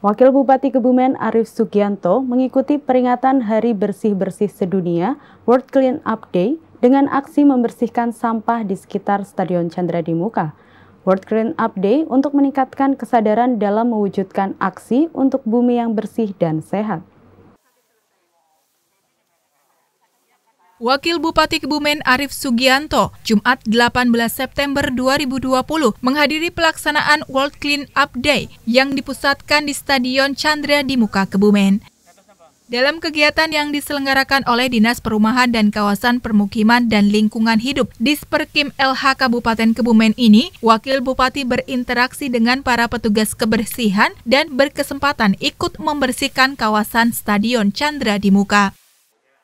Wakil Bupati Kebumen Arif Sugianto mengikuti peringatan Hari Bersih-Bersih Sedunia World Clean Up Day dengan aksi membersihkan sampah di sekitar Stadion Chandra di Muka. World Clean Up Day untuk meningkatkan kesadaran dalam mewujudkan aksi untuk bumi yang bersih dan sehat. Wakil Bupati Kebumen Arif Sugianto, Jumat 18 September 2020 menghadiri pelaksanaan World Clean Up Day yang dipusatkan di Stadion Chandra di Muka Kebumen. Dalam kegiatan yang diselenggarakan oleh Dinas Perumahan dan Kawasan Permukiman dan Lingkungan Hidup Disperkim LH Kabupaten Kebumen ini, Wakil Bupati berinteraksi dengan para petugas kebersihan dan berkesempatan ikut membersihkan kawasan Stadion Chandra di Muka.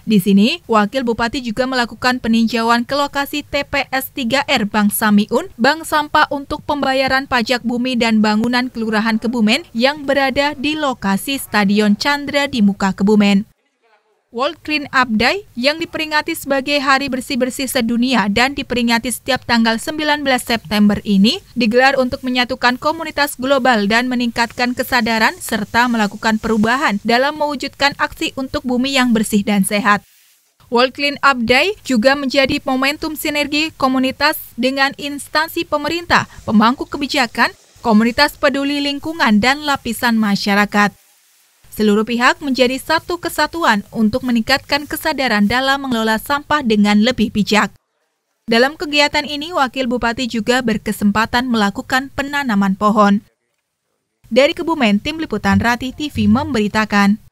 Di sini, Wakil Bupati juga melakukan peninjauan ke lokasi TPS 3R Bank Samiun, Bank Sampah untuk pembayaran pajak bumi dan bangunan Kelurahan Kebumen yang berada di lokasi Stadion Chandra di muka Kebumen. World Clean Up Day yang diperingati sebagai Hari Bersih-Bersih Sedunia dan diperingati setiap tanggal 19 September ini digelar untuk menyatukan komunitas global dan meningkatkan kesadaran serta melakukan perubahan dalam mewujudkan aksi untuk bumi yang bersih dan sehat. World Clean Up Day juga menjadi momentum sinergi komunitas dengan instansi pemerintah, pemangku kebijakan, komunitas peduli lingkungan, dan lapisan masyarakat. Seluruh pihak menjadi satu kesatuan untuk meningkatkan kesadaran dalam mengelola sampah dengan lebih bijak. Dalam kegiatan ini, Wakil Bupati juga berkesempatan melakukan penanaman pohon. Dari Kebumen, Tim Liputan Rati TV memberitakan.